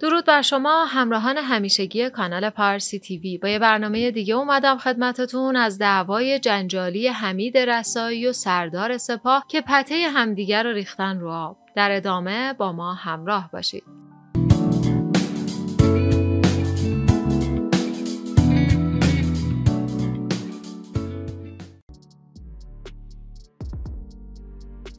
درود بر شما همراهان همیشگی کانال پارسی تیوی با یه برنامه دیگه اومدم خدمتتون از دعوای جنجالی حمید رسایی و سردار سپاه که پته همدیگر رو ریختن رو آب در ادامه با ما همراه باشید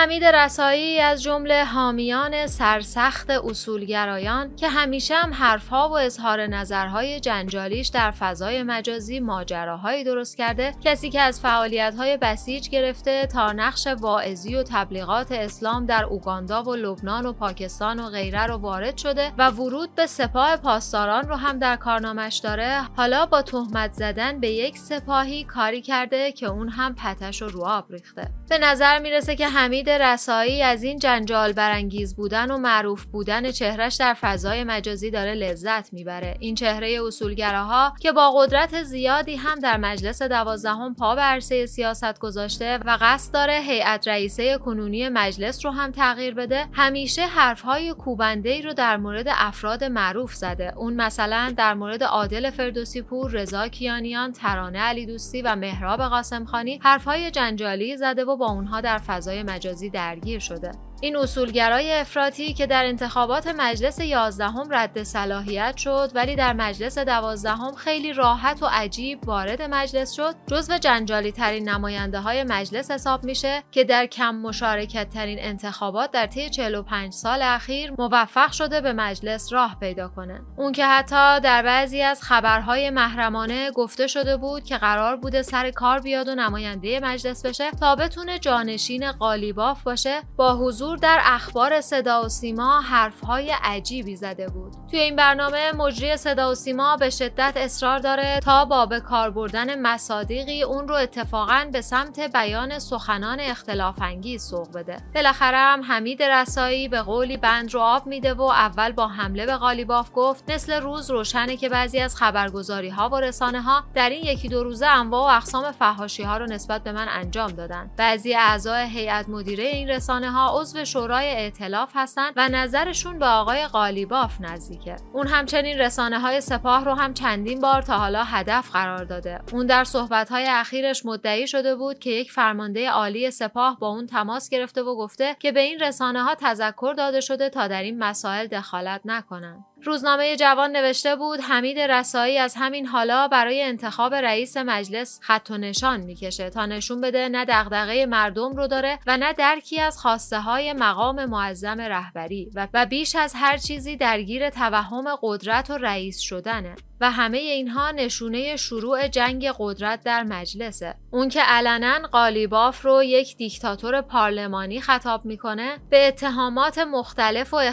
حمید رسایی از جمله حامیان سرسخت اصولگرایان که همیشه هم حرفها و اظهار نظرهای جنجالیش در فضای مجازی ماجراهایی درست کرده کسی که از فعالیتهای بسیج گرفته تا نقش واعظی و تبلیغات اسلام در اوگاندا و لبنان و پاکستان و غیره رو وارد شده و ورود به سپاه پاسداران رو هم در کارنامش داره حالا با تهمت زدن به یک سپاهی کاری کرده که اون هم پتش و رو آب ریخته به نظر میرسه که حمید رسائی رسایی از این جنجال برانگیز بودن و معروف بودن چهرش در فضای مجازی داره لذت میبره این چهره اصولگراها که با قدرت زیادی هم در مجلس دوازدهم پا به عرصه سیاست گذاشته و قصد داره هیئت رئیسه کنونی مجلس رو هم تغییر بده همیشه حرفهای کوبنده ای رو در مورد افراد معروف زده اون مثلا در مورد عادل فردوسی پور رضا کیانیان ترانه علی دوستی و مهراب قاسمخانی حرفهای جنجالی زده و با اونها در فضای مجازی بازی درگیر شده این اصولگرای افراطی که در انتخابات مجلس یازدهم رد صلاحیت شد ولی در مجلس دوازدهم خیلی راحت و عجیب وارد مجلس شد جزو جنجالی ترین نماینده های مجلس حساب میشه که در کم مشارکت ترین انتخابات در طی 45 سال اخیر موفق شده به مجلس راه پیدا کنه اون که حتی در بعضی از خبرهای محرمانه گفته شده بود که قرار بوده سر کار بیاد و نماینده مجلس بشه تا بتونه جانشین قالیباف باشه با حضور در اخبار صدا و سیما حرفهای عجیبی زده بود توی این برنامه مجری صدا و سیما به شدت اصرار داره تا با به کار بردن مصادیقی اون رو اتفاقا به سمت بیان سخنان اختلاف سوق بده بالاخره هم حمید رسایی به قولی بند رو آب میده و اول با حمله به قالیباف گفت مثل روز روشنه که بعضی از خبرگزاری ها و رسانه ها در این یکی دو روزه انواع و اقسام فحاشی ها رو نسبت به من انجام دادن بعضی اعضای هیئت مدیره این رسانه ها عضو شورای ائتلاف هستند و نظرشون به آقای قالیباف نزدیکه اون همچنین رسانه های سپاه رو هم چندین بار تا حالا هدف قرار داده اون در صحبت های اخیرش مدعی شده بود که یک فرمانده عالی سپاه با اون تماس گرفته و گفته که به این رسانه ها تذکر داده شده تا در این مسائل دخالت نکنند روزنامه جوان نوشته بود حمید رسایی از همین حالا برای انتخاب رئیس مجلس خط و نشان میکشه تا نشون بده نه دغدغه مردم رو داره و نه درکی از خواسته های مقام معظم رهبری و, و بیش از هر چیزی درگیر توهم قدرت و رئیس شدنه و همه اینها نشونه شروع جنگ قدرت در مجلسه اون که علنا قالیباف رو یک دیکتاتور پارلمانی خطاب میکنه به اتهامات مختلف و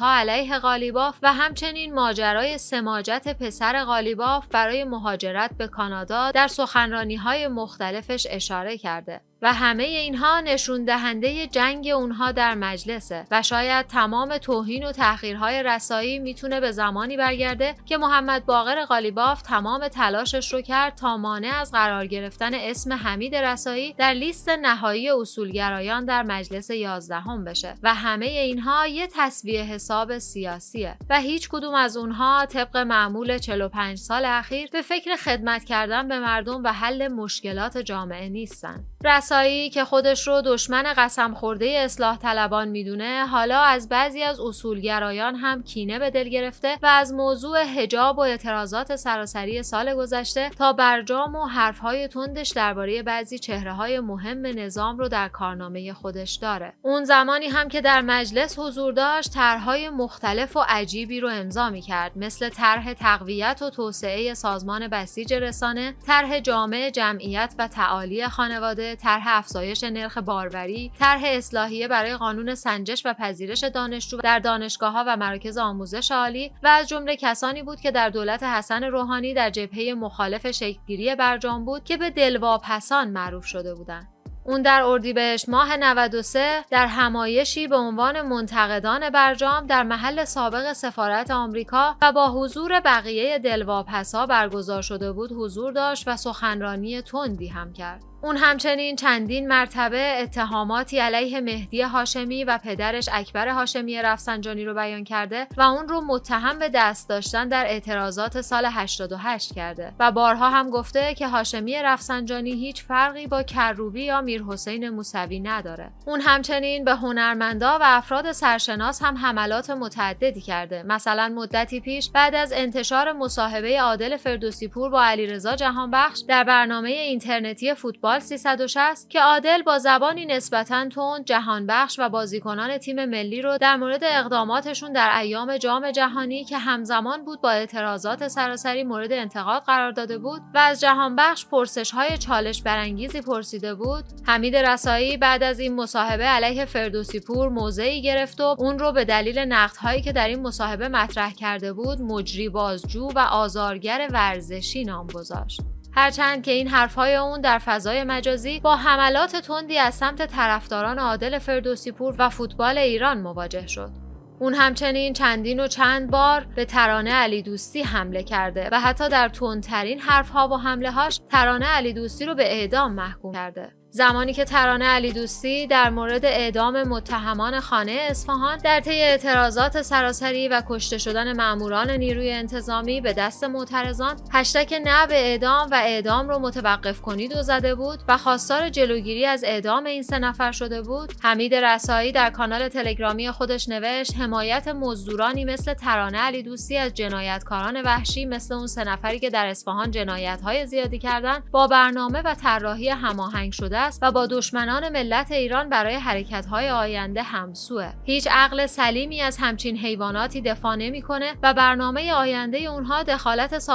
ها علیه قالیباف و همچنین ماجرای سماجت پسر غالیباف برای مهاجرت به کانادا در سخنرانی های مختلفش اشاره کرده. و همه اینها نشون دهنده جنگ اونها در مجلسه و شاید تمام توهین و تحقیرهای رسایی میتونه به زمانی برگرده که محمد باقر قالیباف تمام تلاشش رو کرد تا مانع از قرار گرفتن اسم حمید رسایی در لیست نهایی اصولگرایان در مجلس یازدهم بشه و همه اینها یه تصویه حساب سیاسیه و هیچ کدوم از اونها طبق معمول 45 سال اخیر به فکر خدمت کردن به مردم و حل مشکلات جامعه نیستند. رسایی که خودش رو دشمن قسم خورده اصلاح طلبان میدونه حالا از بعضی از اصولگرایان هم کینه به دل گرفته و از موضوع حجاب و اعتراضات سراسری سال گذشته تا برجام و حرفهای تندش درباره بعضی چهره های مهم نظام رو در کارنامه خودش داره اون زمانی هم که در مجلس حضور داشت طرحهای مختلف و عجیبی رو امضا میکرد مثل طرح تقویت و توسعه سازمان بسیج رسانه طرح جامعه جمعیت و تعالی خانواده طرح افزایش نرخ باروری طرح اصلاحیه برای قانون سنجش و پذیرش دانشجو در دانشگاه ها و مراکز آموزش عالی و از جمله کسانی بود که در دولت حسن روحانی در جبهه مخالف شکلگیری برجام بود که به دلواپسان معروف شده بودند اون در اردیبهشت ماه 93 در همایشی به عنوان منتقدان برجام در محل سابق سفارت آمریکا و با حضور بقیه دلواپسا برگزار شده بود حضور داشت و سخنرانی تندی هم کرد. اون همچنین چندین مرتبه اتهاماتی علیه مهدی هاشمی و پدرش اکبر هاشمی رفسنجانی رو بیان کرده و اون رو متهم به دست داشتن در اعتراضات سال 88 کرده و بارها هم گفته که هاشمی رفسنجانی هیچ فرقی با کروبی یا میرحسین موسوی نداره. اون همچنین به هنرمندا و افراد سرشناس هم حملات متعددی کرده. مثلا مدتی پیش بعد از انتشار مصاحبه عادل فردوسی پور با علیرضا جهانبخش در برنامه اینترنتی فوتبال سوال 360 که عادل با زبانی نسبتا تند جهانبخش و بازیکنان تیم ملی رو در مورد اقداماتشون در ایام جام جهانی که همزمان بود با اعتراضات سراسری مورد انتقاد قرار داده بود و از جهانبخش پرسش های چالش برانگیزی پرسیده بود حمید رسایی بعد از این مصاحبه علیه فردوسی پور موضعی گرفت و اون رو به دلیل نقدهایی که در این مصاحبه مطرح کرده بود مجری بازجو و آزارگر ورزشی نام گذاشت هرچند که این حرفهای اون در فضای مجازی با حملات تندی از سمت طرفداران عادل فردوسی پور و فوتبال ایران مواجه شد. اون همچنین چندین و چند بار به ترانه علی دوستی حمله کرده و حتی در تندترین حرفها و حمله ترانه علی دوستی رو به اعدام محکوم کرده. زمانی که ترانه علی دوستی در مورد اعدام متهمان خانه اصفهان در طی اعتراضات سراسری و کشته شدن ماموران نیروی انتظامی به دست معترضان هشتک نه به اعدام و اعدام رو متوقف کنید و زده بود و خواستار جلوگیری از اعدام این سه نفر شده بود حمید رسایی در کانال تلگرامی خودش نوشت حمایت مزدورانی مثل ترانه علی دوستی از جنایتکاران وحشی مثل اون سه نفری که در اصفهان جنایت‌های زیادی کردند با برنامه و طراحی هماهنگ شده و با دشمنان ملت ایران برای حرکت‌های آینده همسوه. هیچ عقل سلیمی از همچین حیواناتی دفاع نمیکنه و برنامه آینده اونها دخالت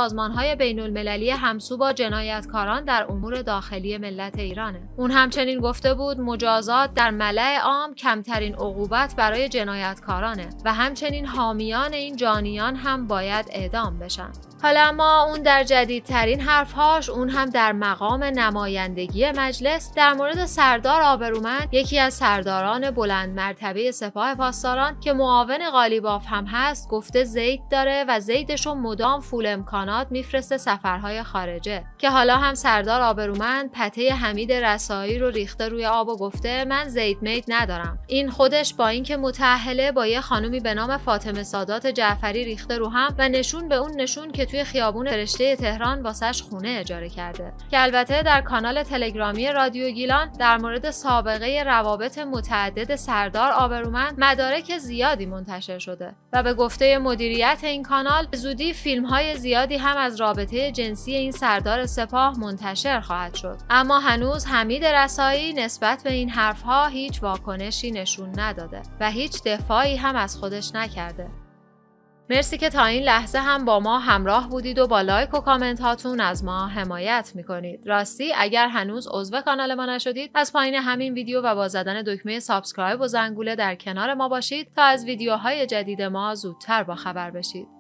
بین المللی همسو با جنایتکاران در امور داخلی ملت ایرانه. اون همچنین گفته بود مجازات در ملع عام کمترین عقوبت برای جنایتکارانه و همچنین حامیان این جانیان هم باید اعدام بشن. حالا ما اون در جدیدترین حرفهاش اون هم در مقام نمایندگی مجلس در مورد سردار آبرومند یکی از سرداران بلند مرتبه سپاه پاسداران که معاون قالیباف هم هست گفته زید داره و زیدشو مدام فول امکانات میفرسته سفرهای خارجه که حالا هم سردار آبرومند پته حمید رسایی رو ریخته روی آب و گفته من زید مید ندارم این خودش با اینکه متحله با یه خانومی به نام فاطمه سادات جعفری ریخته رو هم و نشون به اون نشون که توی خیابون فرشته تهران واسش خونه اجاره کرده که البته در کانال تلگرامی رادیو گیلان در مورد سابقه روابط متعدد سردار آبرومند مدارک زیادی منتشر شده و به گفته مدیریت این کانال زودی فیلم های زیادی هم از رابطه جنسی این سردار سپاه منتشر خواهد شد اما هنوز حمید رسایی نسبت به این حرفها هیچ واکنشی نشون نداده و هیچ دفاعی هم از خودش نکرده مرسی که تا این لحظه هم با ما همراه بودید و با لایک و کامنت هاتون از ما حمایت میکنید راستی اگر هنوز عضو کانال ما نشدید از پایین همین ویدیو و با زدن دکمه سابسکرایب و زنگوله در کنار ما باشید تا از ویدیوهای جدید ما زودتر با خبر بشید